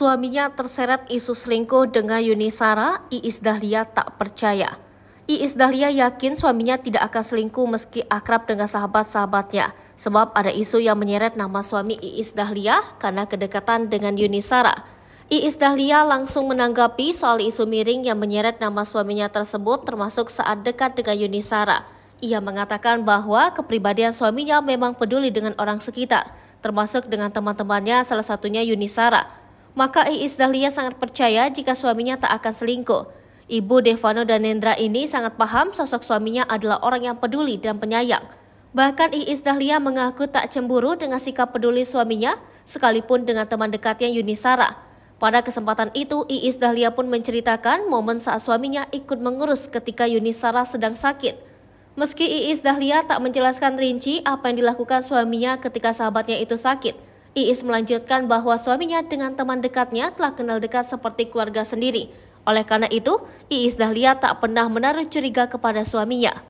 Suaminya terseret isu selingkuh dengan Yuni Sara, Iis Dahlia tak percaya. Iis Dahlia yakin suaminya tidak akan selingkuh meski akrab dengan sahabat-sahabatnya. Sebab ada isu yang menyeret nama suami Iis Dahlia karena kedekatan dengan Yuni Sara. Iis Dahlia langsung menanggapi soal isu miring yang menyeret nama suaminya tersebut termasuk saat dekat dengan Yuni Sara. Ia mengatakan bahwa kepribadian suaminya memang peduli dengan orang sekitar, termasuk dengan teman-temannya salah satunya Yuni Sara. Maka Iis Dahlia sangat percaya jika suaminya tak akan selingkuh. Ibu Devano dan Nendra ini sangat paham sosok suaminya adalah orang yang peduli dan penyayang. Bahkan Iis Dahlia mengaku tak cemburu dengan sikap peduli suaminya sekalipun dengan teman dekatnya Yuni Sarah. Pada kesempatan itu, Iis Dahlia pun menceritakan momen saat suaminya ikut mengurus ketika Yuni Sarah sedang sakit. Meski Iis Dahlia tak menjelaskan rinci apa yang dilakukan suaminya ketika sahabatnya itu sakit, Iis melanjutkan bahwa suaminya dengan teman dekatnya telah kenal dekat seperti keluarga sendiri. Oleh karena itu, Iis Dahlia tak pernah menaruh curiga kepada suaminya.